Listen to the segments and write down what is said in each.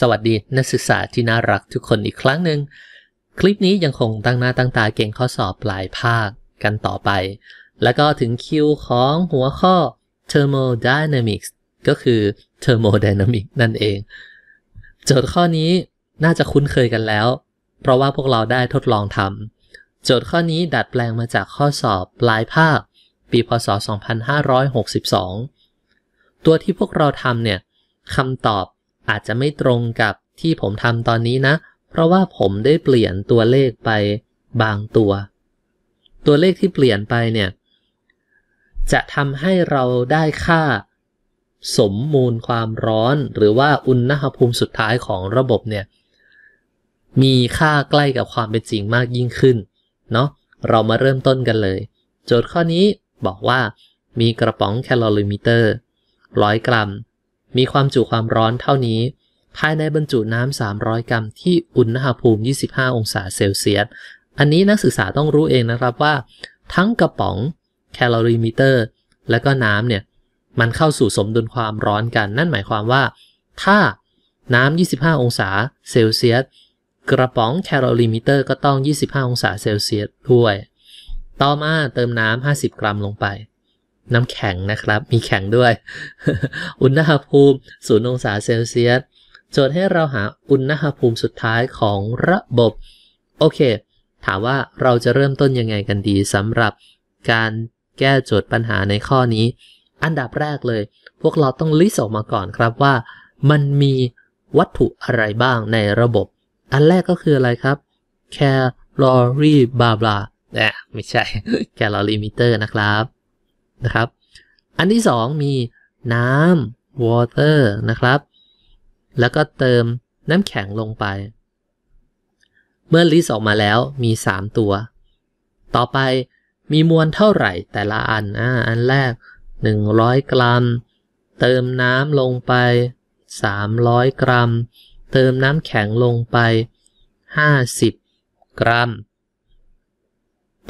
สวัสดีนักศึกษาที่น่ารักทุกคนอีกครั้งหนึ่งคลิปนี้ยังคงตั้งหน้าตั้งตาเก่งข้อสอบปลายภาคกันต่อไป แล้วก็ถึงคิวของหัวข้อ thermodynamics ก็คือ thermodynamic s นั่นเอง โจทย์ข้อนี้น่าจะคุ้นเคยกันแล้ว เพราะว่าพวกเราได้ทดลองทำโจทย์ข้อนี้ดัดแปลงมาจากข้อสอบปลายภาค ปีพศ 2562 ตัวที่พวกเราทำเนี่ยคำตอบอาจจะไม่ตรงกับที่ผมทำตอนนี้นะ เพราะว่าผมได้เปลี่ยนตัวเลขไปบางตัว ตัวเลขที่เปลี่ยนไปเนี่ย จะทำให้เราได้ค่าสมมูลความร้อน หรือว่าอุณหภูมิสุดท้ายของระบบเนี่ย มีค่าใกล้กับความเป็นจริงมากยิ่งขึ้นเนาะเรามาเริ่มต้นกันเลย โจทย์ข้อนี้บอกว่ามีกระป๋องแคลอริมิเตอร์ 100 กรัมมีความจุความร้อนเท่านี้ ภายในบรรจุน้ำ300 กรัมที่อุณหภูมิ 25 องศาเซลเซียส อันนี้นักศึกษาต้องรู้เองนะครับว่า ทั้งกระป๋องแคลอรีมิเตอร์และก็น้ำเนี่ยมันเข้าสู่สมดุลความร้อนกัน นั่นหมายความว่า ถ้าน้ำ25 องศาเซลเซียส กระป๋องแคลอรีมิเตอร์ ก็ต้อง 25 องศาเซลเซียสด้วย ต่อมาเติมน้ำ 50 กรัมลงไปน้ำแข็งนะครับ มีแข็งด้วย อุณหภูมิศูนย์องศาเซลเซียสโจทย์ให้เราหาอุณหภูมิสุดท้ายของระบบ โอเค ถามว่าเราจะเริ่มต้นยังไงกันดีสำหรับการแก้โจทย์ปัญหาในข้อนี้ อันดับแรกเลย พวกเราต้องลิสต์ออกมาก่อนครับว่า มันมีวัตถุอะไรบ้างในระบบ อันแรกก็คืออะไรครับ แคลอรี่บาบลาเนี่ยไม่ใช่ แคลอรี่มิเตอร์นะครับนะครับ อันที่2มีน้ำ water นะครับ แล้วก็เติมน้ำแข็งลงไป เมื่อลิสต์ออกมาแล้วมี 3 ตัว ต่อไปมีมวลเท่าไหร่แต่ละอันอ่าอันแรก 100 กรัม เติมน้ำลงไป 300 กรัม เติมน้ำแข็งลงไป 50 กรัม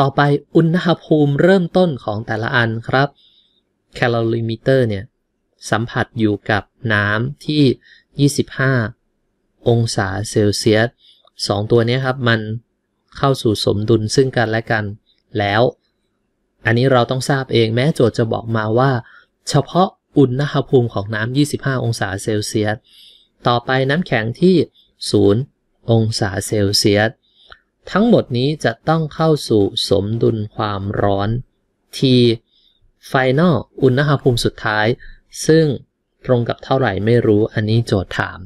ต่อไปอุณหภูมิเริ่มต้นของแต่ละอันครับแคลอริมิเตอร์เนี่ยสัมผัสอยู่กับน้ำที่ 25 องศาเซลเซียส 2 ตัวนี้ครับมันเข้าสู่สมดุลซึ่งกันและกันแล้ว อันนี้เราต้องทราบเองแม้โจทย์จะบอกมาว่า เฉพาะอุณหภูมิของน้ำ25 องศาเซลเซียส ต่อไปน้ำแข็งที่ 0 องศาเซลเซียสทั้งหมดนี้จะต้องเข้าสู่สมดุลความร้อนที่ final อุณหภูมิสุดท้าย ซึ่งตรงกับเท่าไหร่ไม่รู้อันนี้โจทย์ถาม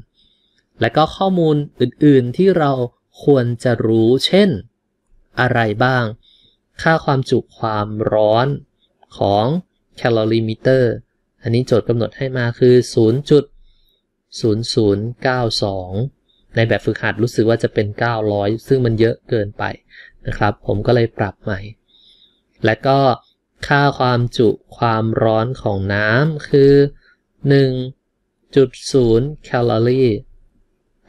และก็ข้อมูลอื่นๆที่เราควรจะรู้เช่นอะไรบ้าง ค่าความจุความร้อนของแคลอรีมิเตอร์อันนี้โจทย์กำหนดให้มาคือ 0.0092ในแบบฝึกหัดรู้สึกว่าจะเป็น 900 ซึ่งมันเยอะเกินไปนะครับ ผมก็เลยปรับใหม่ และก็ค่าความจุความร้อนของน้ำคือ 1.0แคลอรี่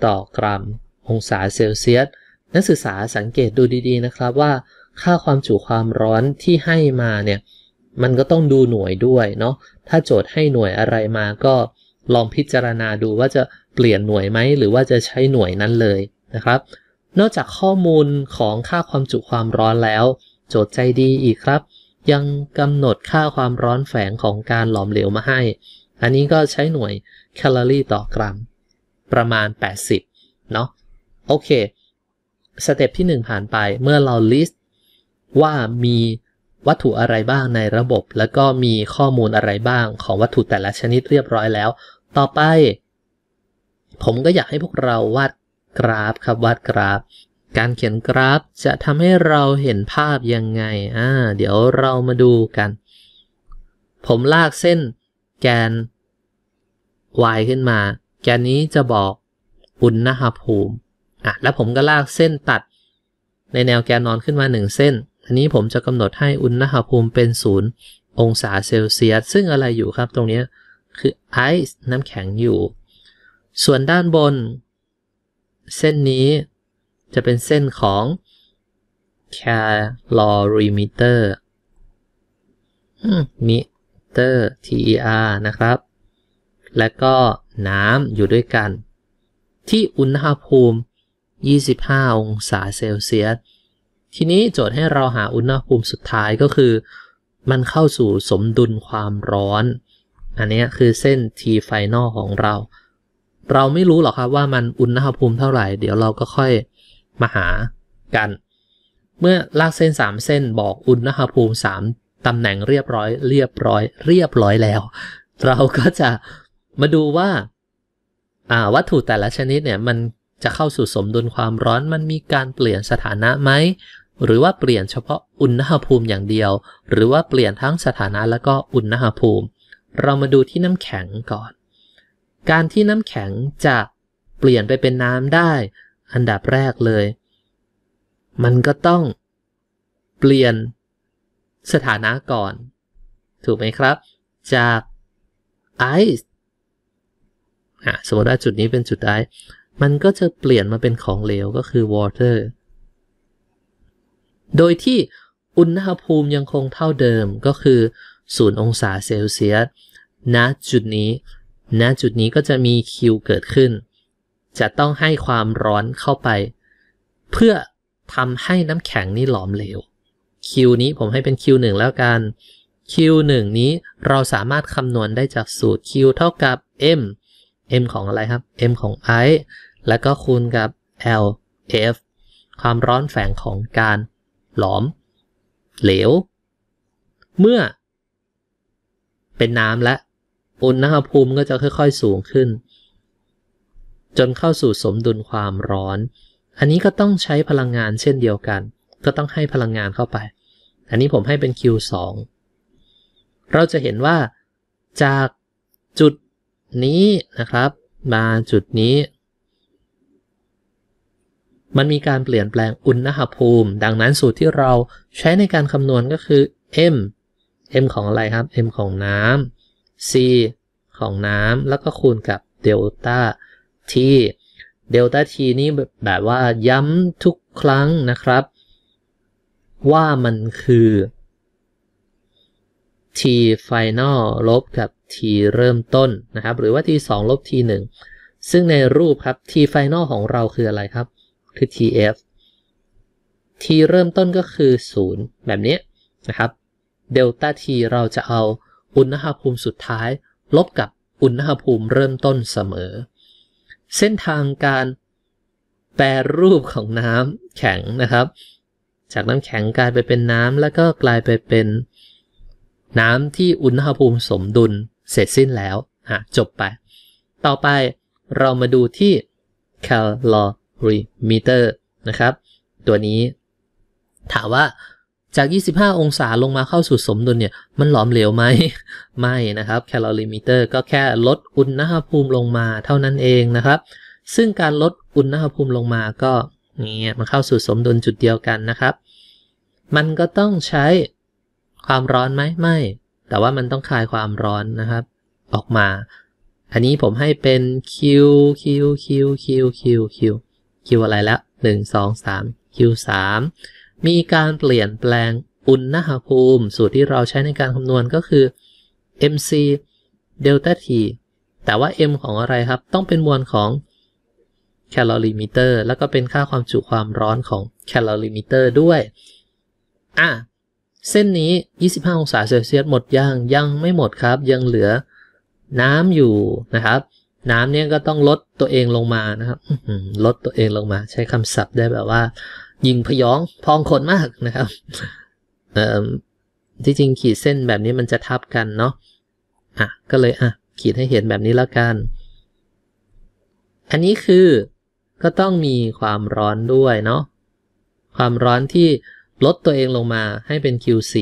ต่อกรัม องศาเซลเซียสนักศึกษาสังเกตดูดีๆนะครับว่าค่าความจุความร้อนที่ให้มาเนี่ย มันก็ต้องดูหน่วยด้วยเนาะ ถ้าโจทย์ให้หน่วยอะไรมาก็ลองพิจารณาดูว่าจะเปลี่ยนหน่วยไหมหรือว่าจะใช้หน่วยนั้นเลยนะครับ นอกจากข้อมูลของค่าความจุความร้อนแล้ว โจทย์ใจดีอีกครับ ยังกำหนดค่าความร้อนแฝงของการหลอมเหลวมาให้ อันนี้ก็ใช้หน่วยแคลอรี่ต่อกรัม ประมาณ 80 เนาะโอเค สเต็ปที่1 ผ่านไปเมื่อเราลิสต์ ว่ามีวัตถุอะไรบ้างในระบบ แล้วก็มีข้อมูลอะไรบ้างของวัตถุแต่ละชนิดเรียบร้อยแล้วต่อไป ผมก็อยากให้พวกเราวาดกราฟครับวาดกราฟการเขียนกราฟจะทำให้เราเห็นภาพยังไงอ่าเดี๋ยวเรามาดูกัน ผมลากเส้นแกน y ขึ้นมา แกนนี้จะบอก อุณหภูมิอ่ะแล้วผมก็ลากเส้นตัด ในแนวแกนนอนขึ้นมา 1 เส้น อันนี้ผมจะกำหนดให้อุณหภูมิเป็น 0 องศาเซลเซียสซึ่งอะไรอยู่ครับตรงนี้คือไอซ์น้ำแข็งอยู่ ส่วนด้านบน เส้นนี้จะเป็นเส้นของแคลอรีมิเตอร์มิเตอร์ ter นะครับ และก็น้ำอยู่ด้วยกัน ที่อุณหภูมิ25องศาเซลเซียส ทีนี้โจทย์ให้เราหาอุณหภูมิสุดท้ายก็คือ มันเข้าสู่สมดุลความร้อนอันนี้คือเส้น t final ของเรา เราไม่รู้หรอกครับว่ามันอุณหภูมิเท่าไหร่ เดี๋ยวเราก็ค่อยมาหากัน เมื่อลากเส้น 3 เส้นบอกอุณหภูมิ3ตำแหน่งเรียบร้อย เรียบร้อย เรียบร้อยแล้ว เราก็จะมาดูว่าวัตถุแต่ละชนิดเนี่ยมันจะเข้าสู่สมดุลความร้อน มันมีการเปลี่ยนสถานะไหม หรือว่าเปลี่ยนเฉพาะอุณหภูมิอย่างเดียว หรือว่าเปลี่ยนทั้งสถานะและก็อุณหภูมิเรามาดูที่น้ำแข็งก่อน การที่น้ำแข็งจะเปลี่ยนไปเป็นน้ำได้อันดับแรกเลย มันก็ต้องเปลี่ยนสถานะก่อน ถูกไหมครับ จากไอซ์สมมติว่าจุดนี้เป็นจุดไอซ์มันก็จะเปลี่ยนมาเป็นของเหลว ก็คือ water โดยที่อุณหภูมิยังคงเท่าเดิมก็คือ0 องศาเซลเซียส ณ จุดนี้ ณ จุดนี้ก็จะมีคิวเกิดขึ้น จะต้องให้ความร้อนเข้าไป เพื่อทำให้น้ำแข็งนี้หลอมเหลวคิวนี้ผมให้เป็นคิวหนึ่งแล้วกันคิวหนึ่งนี้เราสามารถคำนวณได้จากสูตรคิวเท่ากับ M M ของอะไรครับ M ของไอแล้วก็คูณกับ L F ความร้อนแฝงของการหลอม เหลว เมื่อเป็นน้ำและอุณหภูมิก็จะค่อยๆ สูงขึ้น จนเข้าสู่สมดุลความร้อน อันนี้ก็ต้องใช้พลังงานเช่นเดียวกัน ก็ต้องให้พลังงานเข้าไป อันนี้ผมให้เป็น Q2 เราจะเห็นว่า จากจุดนี้นะครับ มาจุดนี้ มันมีการเปลี่ยนแปลงอุณหภูมิ ดังนั้นสูตรที่เราใช้ในการคำนวณก็คือ m m ของอะไรครับ m ของน้ำ c ของน้ำ แล้วก็คูณกับเดลต้า t เดลต้า t นี่แบบว่าย้ำทุกครั้งนะครับ ว่ามันคือ t final ลบกับ t เริ่มต้นนะครับ หรือว่า t 2ลบ t 1 ซึ่งในรูปครับ t final ของเราคืออะไรครับ คือ tf t เริ่มต้นก็คือ 0 แบบนี้นะครับเดลต้าทีเราจะเอาอุณหภูมิสุดท้าย ลบกับอุณหภูมิเริ่มต้นเสมอ เส้นทางการแปรรูปของน้ำแข็งนะครับ จากน้ำแข็งกลายไปเป็นน้ำแล้วก็กลายไปเป็นน้ำที่อุณหภูมิสมดุลเสร็จสิ้นแล้วฮะจบไป ต่อไปเรามาดูที่ calorimeter นะครับ ตัวนี้ถามว่าจาก 25 องศาลงมาเข้าสู่สมดุลเนี่ย มันหลอมเหลวไหม ไม่ นะครับ แคลอริมิเตอร์ก็แค่ลดอุณหภูมิลงมาเท่านั้นเองนะครับ ซึ่งการลดอุณหภูมิลงมาก็นี่มันเข้าสู่สมดุลจุดเดียวกันนะครับ มันก็ต้องใช้ความร้อนไหมไม่ แต่ว่ามันต้องคายความร้อนนะครับ ออกมา อันนี้ผมให้เป็น Q Q Q Q Q Q Q อะไรแล้ว1 2 3 Q 3มีการเปลี่ยนแปลงอุณหภูมิ สูตรที่เราใช้ในการคำนวณก็คือ mc delta t แต่ว่า m ของอะไรครับ ต้องเป็นมวลของแคลอรีมิเตอร์แล้วก็เป็นค่าความจุความร้อนของแคลอรีมิเตอร์ด้วย อ่ะ เส้นนี้ 25 องศาเซลเซียสหมดยังยังไม่หมดครับ ยังเหลือน้ำอยู่นะครับ น้ำเนี่ยก็ต้องลดตัวเองลงมานะครับ ลดตัวเองลงมา ใช้คำศัพท์ได้แบบว่ายิงพยองพองคนมากนะครับที่จริง ขีดเส้นแบบนี้มันจะทับกันเนาะอ่ะก็เลยอ่ะขีดให้เห็นแบบนี้แล้วกัน อันนี้คือก็ต้องมีความร้อนด้วยเนาะความร้อนที่ลดตัวเองลงมาให้เป็น q c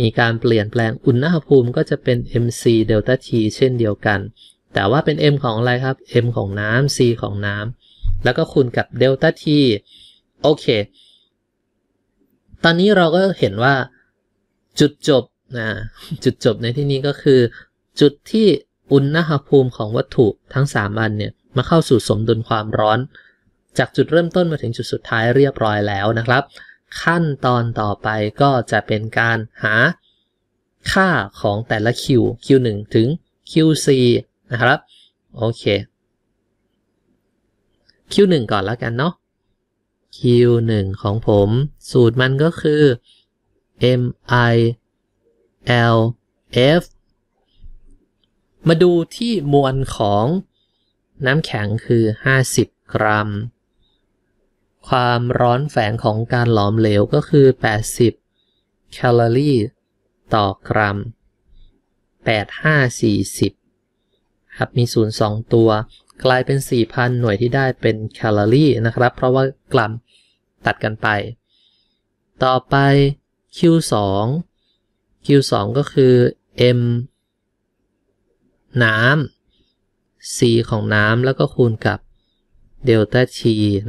มีการเปลี่ยนแปลงอุณหภูมิก็จะเป็น MC delta T เช่นเดียวกัน แต่ว่าเป็น M ของอะไรครับ M ของน้ำ C ของน้ำแล้วก็คูณกับ delta T โอเค ตอนนี้เราก็เห็นว่าจุดจบนะจุดจบในที่นี้ก็คือ จุดที่อุณหภูมิของวัตถุทั้ง3อันเนี่ย มาเข้าสู่สมดุลความร้อน จากจุดเริ่มต้นมาถึงจุดสุดท้ายเรียบร้อยแล้วนะครับ ขั้นตอนต่อไปก็จะเป็นการหาค่าของแต่ละ Q Q1 ถึง Q4 นะครับ โอเค Q1 ก่อนแล้วกันเนาะ Q1 ของผมสูตรมันก็คือ MI L F มาดูที่มวลของน้ำแข็งคือ 50 กรัม ความร้อนแฝงของการหลอมเหลวก็คือ 80 แคลอรี่ต่อกรัม 8540 ครับ มีศูนยอ2ตัว กลายเป็น 4,000 หน่วยที่ได้เป็นแคลอรี่นะครับ เพราะว่ากรัมตัดกันไป ต่อไป Q2 Q2 ก็คือ M น้ำ C ของน้ำแล้วก็คูณกับเดลต้า T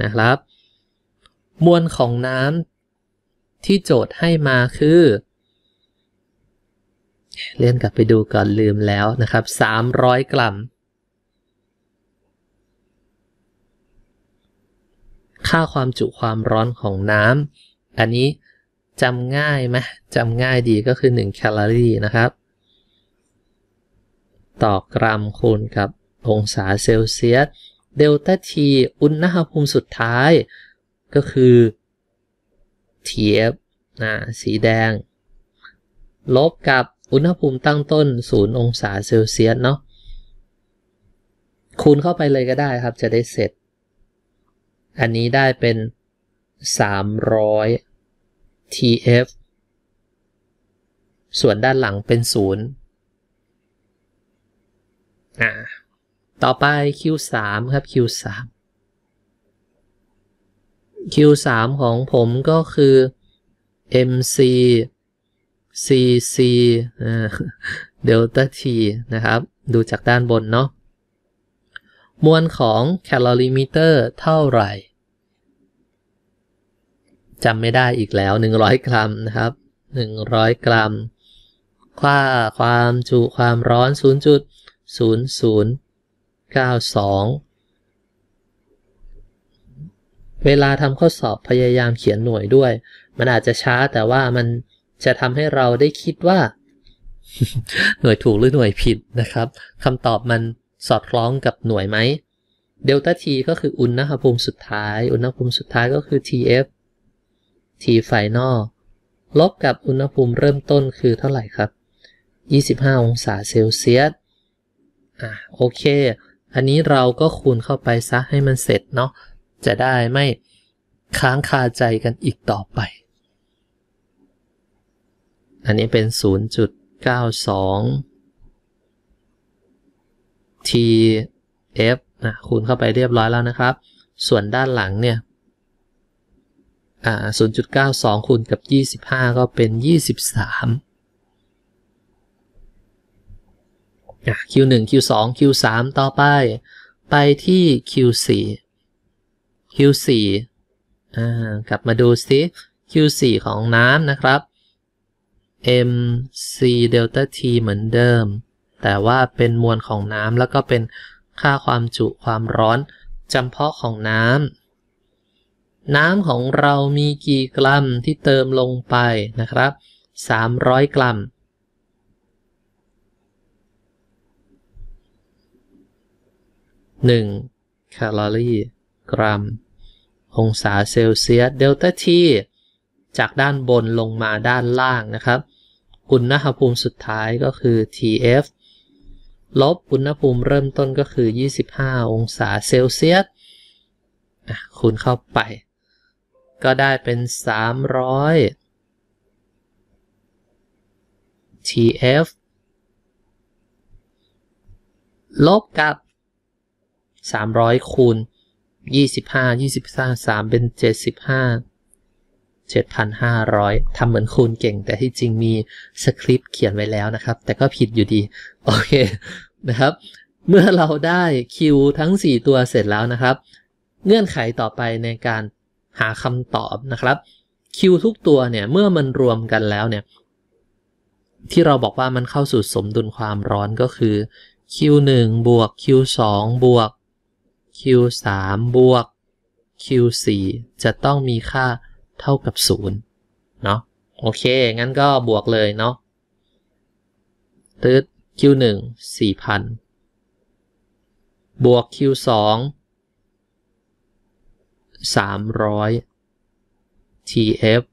นะครับ มวลของน้ำที่โจทย์ให้มาคือ เลื่อนกลับไปดูก่อนลืมแล้วนะครับ 300 กรัมค่าความจุความร้อนของน้ำ อันนี้จำง่ายไหมจำง่ายดีก็คือ1แคลอรี่นะครับต่อกรัมคูณกับองศาเซลเซียสเดลต้าทีอุณหภูมิสุดท้ายก็คือ TF นะสีแดง ลบกับอุณหภูมิตั้งต้น0องศาเซลเซียสเนาะคูณเข้าไปเลยก็ได้ครับ จะได้เสร็จอันนี้ได้เป็น300 tf ส่วนด้านหลังเป็นศูนย์อ่าต่อไป Q3 ครับ Q3 Q3 ของผมก็คือ MC CC เดลต้า T นะครับ ดูจากด้านบนเนาะมวลของแคลอรีมิเตอร์เท่าไหร่จำไม่ได้อีกแล้ว 100 กรัมนะครับ 100 กรัมค่าความจุความร้อน 0.0092 เวลาทำข้อสอบพยายามเขียนหน่วยด้วย มันอาจจะช้าแต่ว่ามันจะทำให้เราได้คิดว่า หน่วยถูกหรือหน่วยผิดนะครับคำตอบมันสอดคล้องกับหน่วยไหมเดลต้าทีก็คืออุณหภูมิสุดท้าย อุณหภูมิสุดท้ายก็คือ TF t final ลบกับอุณหภูมิเริ่มต้นคือเท่าไหร่ครับ 25 องศาเซลเซียสอ่ะโอเค อันนี้เราก็คูณเข้าไปซะให้มันเสร็จเนาะ จะได้ไม่ค้างคาใจกันอีกต่อไป อันนี้เป็น 0.92 tf นะคูณเข้าไปเรียบร้อยแล้วนะครับ ส่วนด้านหลังเนี่ยา0.92 คูณกับ 25 ก็เป็น 23 Q1 Q2 Q3 ต่อไป ไปที่ Q4 Q4 กลับมาดูสิ Q4 ของน้ำนะครับ MC delta T เหมือนเดิม แต่ว่าเป็นมวลของน้ำแล้วก็เป็นค่าความจุความร้อนจำเพาะของน้ำน้ำของเรามีกี่กรัมที่เติมลงไปนะครับ 300 กรัม หนึ่งแคลอรี่กรัม องศาเซลเซียสเดลต้าทีจากด้านบนลงมาด้านล่างนะครับ อุณหภูมิสุดท้ายก็คือ TF ลบอุณหภูมิเริ่มต้นก็คือ 25 องศาเซลเซียสคูณเข้าไปก็ได้เป็น 300 tf ลบกับ 300คูณ25 23 3 เป็น 75 7,500ทำเหมือนคูณเก่ง แต่ที่จริงมีสคริปต์เขียนไว้แล้วนะครับ แต่ก็ผิดอยู่ดี โอเค นะครับ เมื่อเราได้ คิวทั้ง 4 ตัวเสร็จแล้วนะครับ เงื่อนไขต่อไปในการหาคำตอบนะครับคิวทุกตัวเนี่ยเมื่อมันรวมกันแล้วเนี่ยที่เราบอกว่ามันเข้าสู่สมดุลความร้อนก็คือ Q1 บวก Q2 บวก Q3 บวก Q4 จะต้องมีค่าเท่ากับ0เนาะโอเคงั้นก็บวกเลยเนาะตึด Q1 4,000บวก Q2 300 tf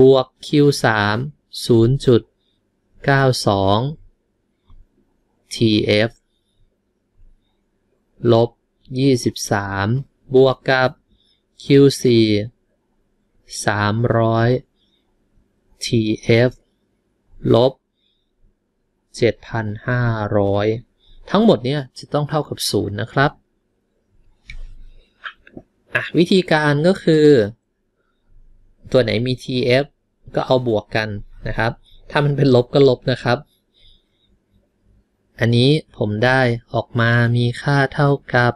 บวก q3 0.92 tf ลบ 23 บวกกับ q4 300 tf ลบ 7,500 ทั้งหมดเนี่ยจะต้องเท่ากับ 0 นะครับอ่ะ วิธีการก็คือ ตัวไหนมี tf ก็เอาบวกกันนะครับ ถ้ามันเป็นลบก็ลบนะครับ อันนี้ผมได้ออกมามีค่าเท่ากับ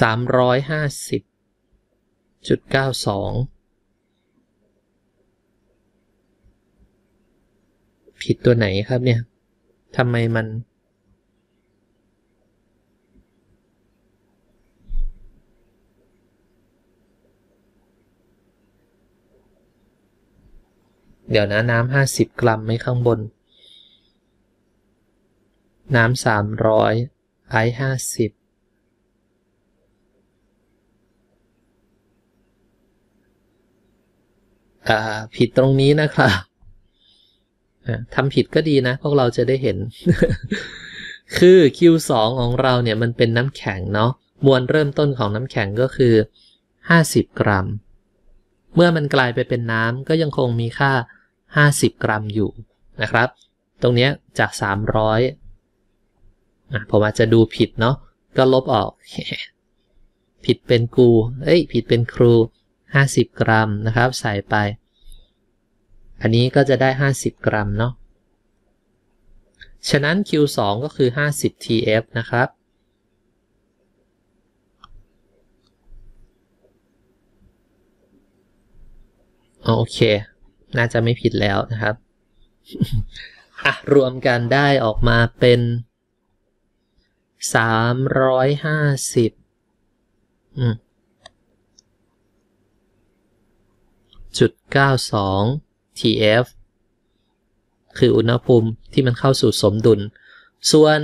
สามร้อยห้าสิบจุดเก้าสองผิดตัวไหนครับเนี่ยทำไมมันเดี๋ยวนะน้ำห้าสิบกรัมไม่ข้างบน น้ำสามร้อยไอห้าสิบอ่าผิดตรงนี้นะครับทำผิดก็ดีนะพวกเราจะได้เห็น คือ Q2 ของเราเนี่ย มันเป็นน้ำแข็งเนาะ มวลเริ่มต้นของน้ำแข็งก็คือ 50 กรัม เมื่อมันกลายไปเป็นน้ำก็ยังคงมีค่า50 กรัมอยู่นะครับ ตรงนี้จาก 300อผมอาจจะดูผิดเนาะก็ลบออก ผิดเป็นกู เอ้ยผิดเป็นครู 50 กรัมนะครับใส่ไป อันนี้ก็จะได้ 50 กรัมเนาะฉะนั้น Q2 ก็คือ 50 TF นะครับ โอเคน่าจะไม่ผิดแล้วนะครับ อ่ะรวมกันได้ออกมาเป็นสามร้อยห้าสิบจุดเก้าสอง TF คืออุณหภูมิที่มันเข้าสู่สมดุล ส่วน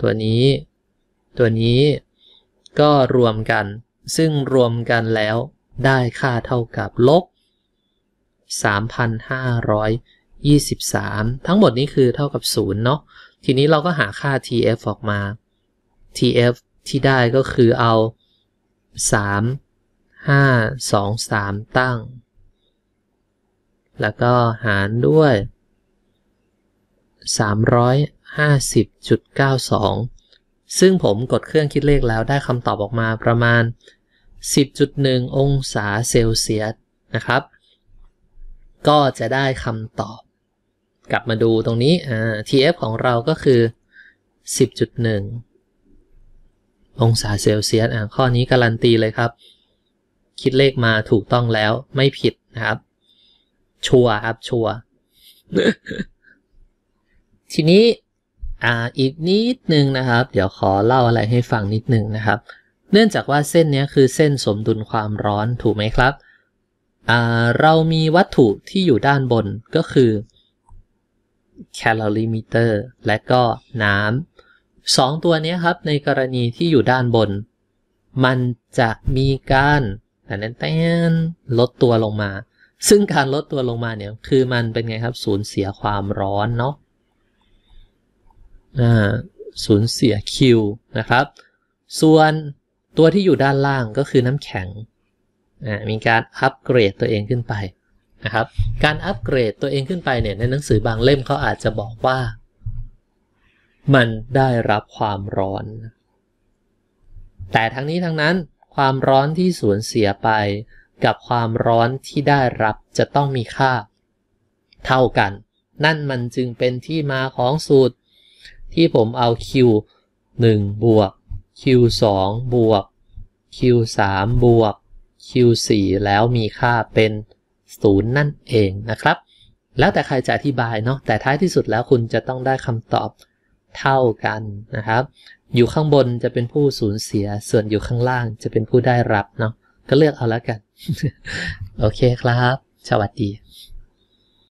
ตัวนี้ตัวนี้ก็รวมกัน ซึ่งรวมกันแล้วได้ค่าเท่ากับลบ3,523 ทั้งหมดนี้คือเท่ากับ 0 เนาะ ทีนี้เราก็หาค่า tf ออกมา tf ที่ได้ก็คือเอา 3 5 2 3 ตั้ง แล้วก็หารด้วย 350.92 ซึ่งผมกดเครื่องคิดเลขแล้วได้คำตอบออกมาประมาณ 10.1 องศาเซลเซียสนะครับก็จะได้คำตอบ กลับมาดูตรงนี้อ่า TF ของเราก็คือ 10.1 องศาเซลเซียสอ่าข้อนี้การันตีเลยครับ คิดเลขมาถูกต้องแล้วไม่ผิดนะครับชัวครับ ชัวทีนี้อ่าอีกนิดนึงนะครับ เดี๋ยวขอเล่าอะไรให้ฟังนิดนึงนะครับ เนื่องจากว่าเส้นนี้คือเส้นสมดุลความร้อนถูกไหมครับเรามีวัตถุที่อยู่ด้านบนก็คือแคลอริมิเตอร์และก็น้ำสองตัวนี้ครับในกรณีที่อยู่ด้านบน มันจะมีการแต่นแต้นลดตัวลงมา ซึ่งการลดตัวลงมาเนี่ยคือมันเป็นไงครับ สูญเสียความร้อนเนาะสูญเสียคิวนะครับส่วนตัวที่อยู่ด้านล่างก็คือน้ำแข็งมีการอัปเกรดตัวเองขึ้นไปนะครับ การอัปเกรดตัวเองขึ้นไปเนี่ยในหนังสือบางเล่มเขาอาจจะบอกว่า มันได้รับความร้อน แต่ทั้งนี้ทั้งนั้นความร้อนที่สูญเสียไป กับความร้อนที่ได้รับจะต้องมีค่า เท่ากัน นั่นมันจึงเป็นที่มาของสูตร ที่ผมเอา Q 1บวก Q 2บวก Q 3บวก Q4 แล้วมีค่าเป็น0นั่นเองนะครับ แล้วแต่ใครจะอธิบายเนาะแต่ท้ายที่สุดแล้วคุณจะต้องได้คำตอบเท่ากันนะครับ อยู่ข้างบนจะเป็นผู้สูญเสียส่วนอยู่ข้างล่าง จะเป็นผู้ได้รับเนาะก็เลือกเอาแล้วกัน โอเคครับ สวัสดี